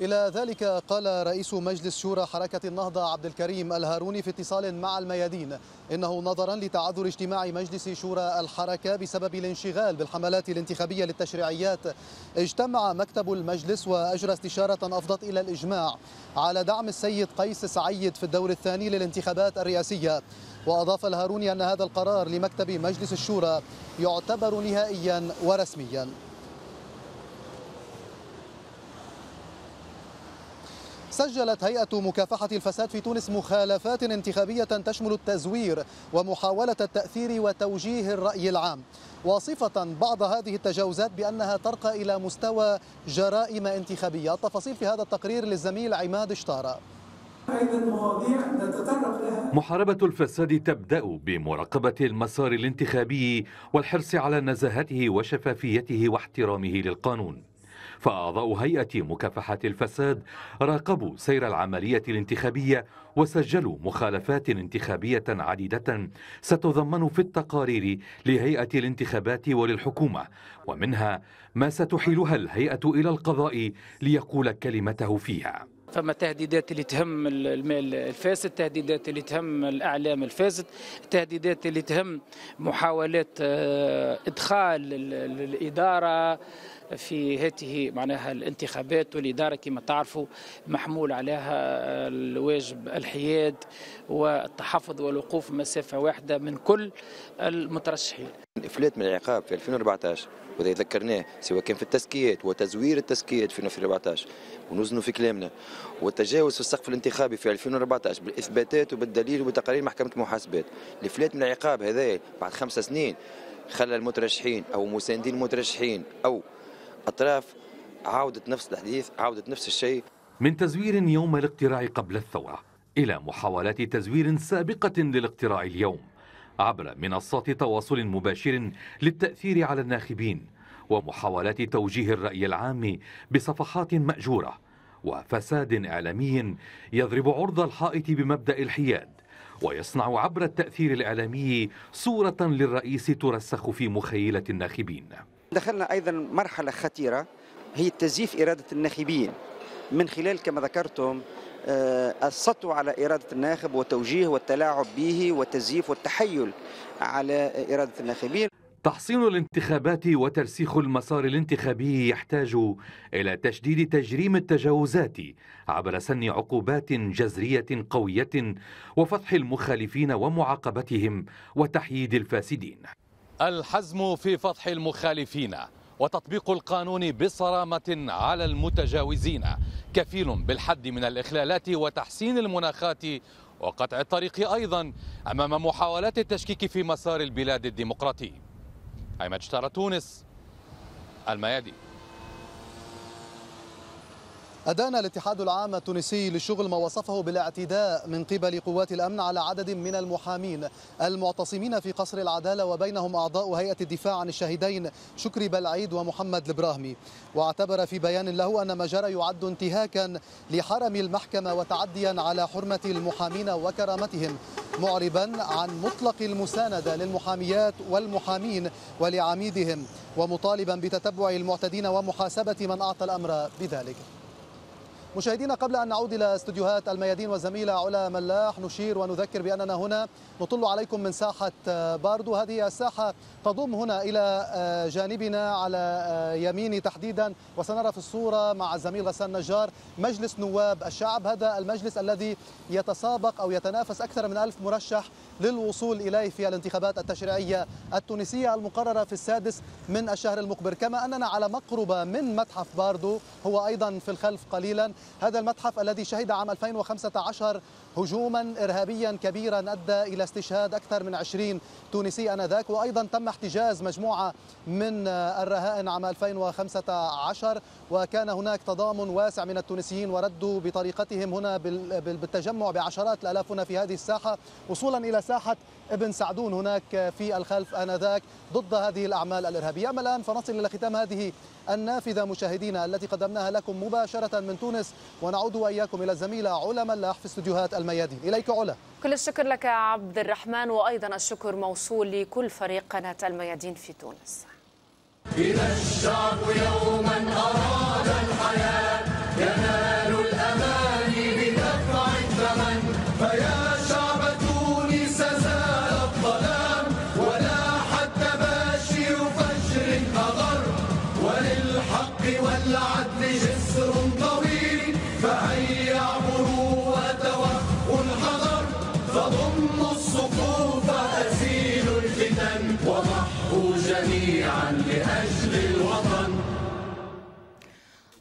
إلى ذلك قال رئيس مجلس شورى حركة النهضة عبد الكريم الهاروني في اتصال مع الميادين إنه نظرا لتعذر اجتماع مجلس شورى الحركة بسبب الانشغال بالحملات الانتخابية للتشريعيات اجتمع مكتب المجلس وأجرى استشارة أفضت إلى الإجماع على دعم السيد قيس سعيد في الدور الثاني للانتخابات الرئاسية وأضاف الهاروني أن هذا القرار لمكتب مجلس الشورى يعتبر نهائيا ورسميا سجلت هيئة مكافحة الفساد في تونس مخالفات انتخابية تشمل التزوير ومحاولة التأثير وتوجيه الرأي العام وصفة بعض هذه التجاوزات بأنها ترقى إلى مستوى جرائم انتخابية التفاصيل في هذا التقرير للزميل عماد اشتارة محاربة الفساد تبدأ بمراقبة المسار الانتخابي والحرص على نزاهته وشفافيته واحترامه للقانون فأعضاء هيئة مكافحة الفساد راقبوا سير العملية الانتخابية وسجلوا مخالفات انتخابية عديدة ستضمن في التقارير لهيئة الانتخابات وللحكومة ومنها ما ستحيلها الهيئة إلى القضاء ليقول كلمته فيها فما تهديدات اللي تهم المال الفاسد تهديدات اللي تهم الإعلام الفاسد تهديدات اللي تهم محاولات آه، إدخال الإدارة في هذه معناها الانتخابات والإدارة كما تعرفوا محمول عليها الواجب الحياد والتحفظ والوقوف مسافة واحدة من كل المترشحين الإفلات من العقاب في 2014 وهذا ذكرناه سواء كان في التزكيات وتزوير التزكيات في 2014 ونوزنوا في كلامنا والتجاوز في السقف الانتخابي في 2014 بالاثباتات وبالدليل وبتقارير محكمه المحاسبات اللي فلات من العقاب هذا بعد خمس سنين خلى المترشحين او مساندين المترشحين او اطراف عاودت نفس الحديث عاودت نفس الشيء من تزوير يوم الاقتراع قبل الثوره الى محاولات تزوير سابقه للاقتراع اليوم عبر منصات تواصل مباشر للتأثير على الناخبين ومحاولات توجيه الرأي العام بصفحات مأجورة وفساد إعلامي يضرب عرض الحائط بمبدأ الحياد ويصنع عبر التأثير الإعلامي صورة للرئيس ترسخ في مخيلة الناخبين دخلنا أيضا مرحلة خطيرة هي تزييف إرادة الناخبين من خلال كما ذكرتم آه، السطو على إرادة الناخب وتوجيه والتلاعب به والتزييف والتحيل على إرادة الناخبين تحصين الانتخابات وترسيخ المسار الانتخابي يحتاج إلى تشديد تجريم التجاوزات عبر سن عقوبات جذرية قوية وفضح المخالفين ومعاقبتهم وتحييد الفاسدين الحزم في فضح المخالفين وتطبيق القانون بصرامة على المتجاوزين كفيل بالحد من الإخلالات وتحسين المناخات وقطع الطريق أيضا أمام محاولات التشكيك في مسار البلاد الديمقراطي أي تونس الميادين أدان الاتحاد العام التونسي للشغل ما وصفه بالاعتداء من قبل قوات الأمن على عدد من المحامين المعتصمين في قصر العدالة وبينهم أعضاء هيئة الدفاع عن الشهيدين شكري بلعيد ومحمد البراهمي واعتبر في بيان له أن ما جرى يعد انتهاكا لحرم المحكمة وتعديا على حرمة المحامين وكرامتهم معربا عن مطلق المساندة للمحاميات والمحامين ولعميدهم ومطالبا بتتبع المعتدين ومحاسبة من أعطى الأمر بذلك مشاهدينا قبل أن نعود إلى استديوهات الميادين والزميلة علا ملاح نشير ونذكر بأننا هنا نطل عليكم من ساحة باردو هذه الساحة تضم هنا إلى جانبنا على يميني تحديدا وسنرى في الصورة مع الزميل غسان نجار مجلس نواب الشعب هذا المجلس الذي يتسابق أو يتنافس أكثر من ألف مرشح للوصول إليه في الانتخابات التشريعية التونسية المقررة في السادس من الشهر المقبل كما أننا على مقربة من متحف باردو هو أيضا في الخلف قليلا هذا المتحف الذي شهد عام 2015 هجوما إرهابيا كبيرا أدى إلى استشهاد أكثر من 20 تونسي أنذاك وأيضا تم احتجاز مجموعة من الرهائن عام 2015 وكان هناك تضامن واسع من التونسيين وردوا بطريقتهم هنا بالتجمع بعشرات الألاف هنا في هذه الساحة وصولا إلى ساحة ابن سعدون هناك في الخلف آنذاك ضد هذه الأعمال الإرهابية أما الآن فنصل إلى ختام هذه النافذة مشاهدينا التي قدمناها لكم مباشرة من تونس ونعود وإياكم إلى الزميلة علا ملاح في استديوهات الميادين إليك علا كل الشكر لك عبد الرحمن وأيضا الشكر موصول لكل فريق قناة الميادين في تونس إذا الشعب يوما أراد الحياة ينال الأمان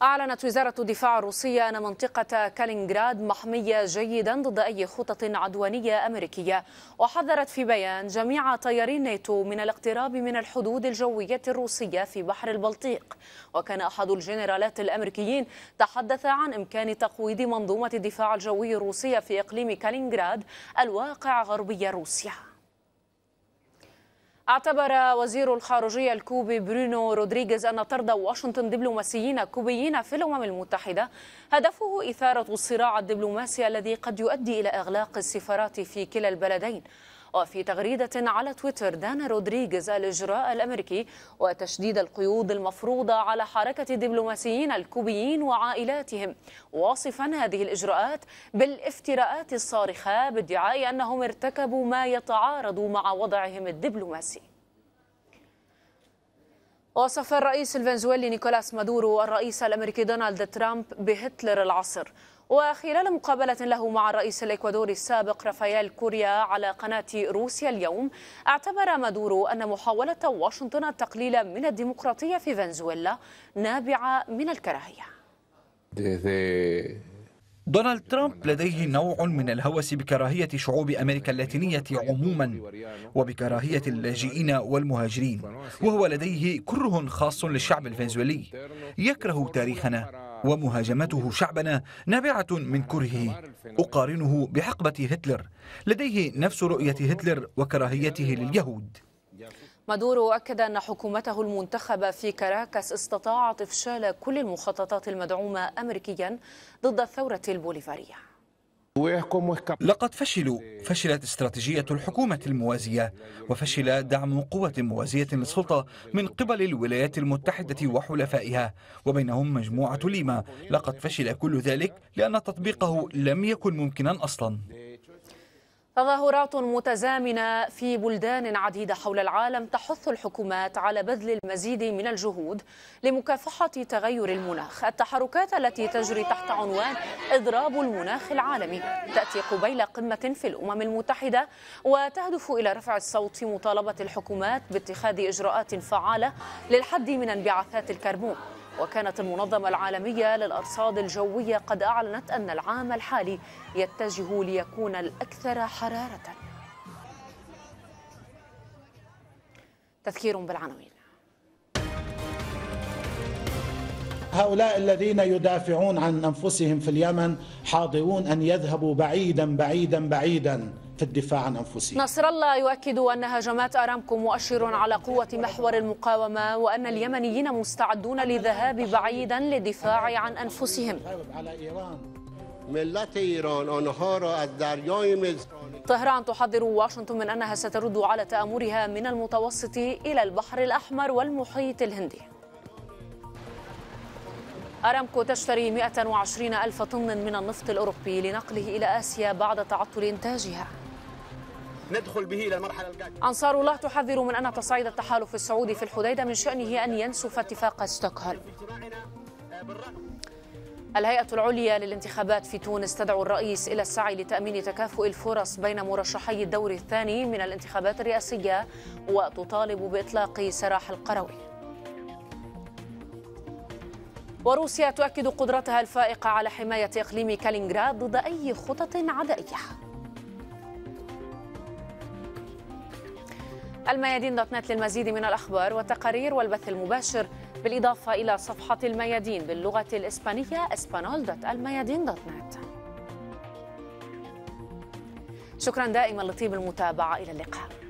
أعلنت وزارة الدفاع الروسية أن منطقة كالينغراد محمية جيدا ضد أي خطط عدوانية أمريكية وحذرت في بيان جميع طياري ناتو من الاقتراب من الحدود الجوية الروسية في بحر البلطيق وكان أحد الجنرالات الأمريكيين تحدث عن إمكان تقويض منظومة الدفاع الجوي الروسية في إقليم كالينغراد الواقع غربي روسيا اعتبر وزير الخارجية الكوبي برونو رودريغيز أن طرد واشنطن دبلوماسيين كوبيين في الأمم المتحدة هدفه إثارة الصراع الدبلوماسي الذي قد يؤدي إلى إغلاق السفارات في كلا البلدين وفي تغريدة على تويتر دان رودريغيز الإجراء الأمريكي وتشديد القيود المفروضة على حركة الدبلوماسيين الكوبيين وعائلاتهم واصفا هذه الإجراءات بالافتراءات الصارخة بادعاء أنهم ارتكبوا ما يتعارض مع وضعهم الدبلوماسي وصف الرئيس الفنزويلي نيكولاس مادورو الرئيس الامريكي دونالد ترامب بهتلر العصر وخلال مقابلة له مع الرئيس الإكوادوري السابق رافائيل كوريا على قناة روسيا اليوم اعتبر مادورو أن محاولة واشنطن التقليل من الديمقراطية في فنزويلا نابعة من الكراهية دونالد ترامب لديه نوع من الهوس بكراهية شعوب أمريكا اللاتينية عموما وبكراهية اللاجئين والمهاجرين وهو لديه كره خاص للشعب الفنزويلي يكره تاريخنا ومهاجمته شعبنا نابعة من كرهه أقارنه بحقبة هتلر لديه نفس رؤية هتلر وكراهيته لليهود مادورو أكد أن حكومته المنتخبة في كاراكاس استطاعت إفشال كل المخططات المدعومة أمريكيا ضد الثورة البوليفارية لقد فشلوا فشلت استراتيجية الحكومة الموازية وفشل دعم قوة موازية للسلطة من قبل الولايات المتحدة وحلفائها وبينهم مجموعة ليما لقد فشل كل ذلك لأن تطبيقه لم يكن ممكنا أصلا تظاهرات متزامنة في بلدان عديدة حول العالم تحث الحكومات على بذل المزيد من الجهود لمكافحة تغير المناخ التحركات التي تجري تحت عنوان إضراب المناخ العالمي تأتي قبيل قمة في الأمم المتحدة وتهدف إلى رفع الصوت في مطالبة الحكومات باتخاذ إجراءات فعالة للحد من انبعاثات الكربون وكانت المنظمة العالمية للأرصاد الجوية قد أعلنت أن العام الحالي يتجه ليكون الأكثر حرارة تذكير بالعناوين هؤلاء الذين يدافعون عن أنفسهم في اليمن حاضرون أن يذهبوا بعيدا بعيدا بعيدا في الدفاع عن أنفسهم نصر الله يؤكد أن هجمات أرامكو مؤشر على قوة محور المقاومة وأن اليمنيين مستعدون للذهاب بعيدا للدفاع عن أنفسهم طهران تحذر واشنطن من أنها سترد على تآمرها من المتوسط إلى البحر الأحمر والمحيط الهندي أرامكو تشتري 120 ألف طن من النفط الأوروبي لنقله إلى آسيا بعد تعطل إنتاجها ندخل به إلى المرحلة القادمه أنصار الله تحذر من أن تصعيد التحالف السعودي في الحديدة من شأنه أن ينسف اتفاق ستوكهولم الهيئة العليا للانتخابات في تونس تدعو الرئيس إلى السعي لتأمين تكافؤ الفرص بين مرشحي الدور الثاني من الانتخابات الرئاسية وتطالب بإطلاق سراح القروي وروسيا تؤكد قدرتها الفائقة على حماية إقليم كالينغراد ضد أي خطط عدائية الميادين دوت نت للمزيد من الأخبار والتقارير والبث المباشر بالإضافة إلى صفحة الميادين باللغة الإسبانية اسبانول دوت الميادين دوت نت شكرا دائما لطيب المتابعة إلى اللقاء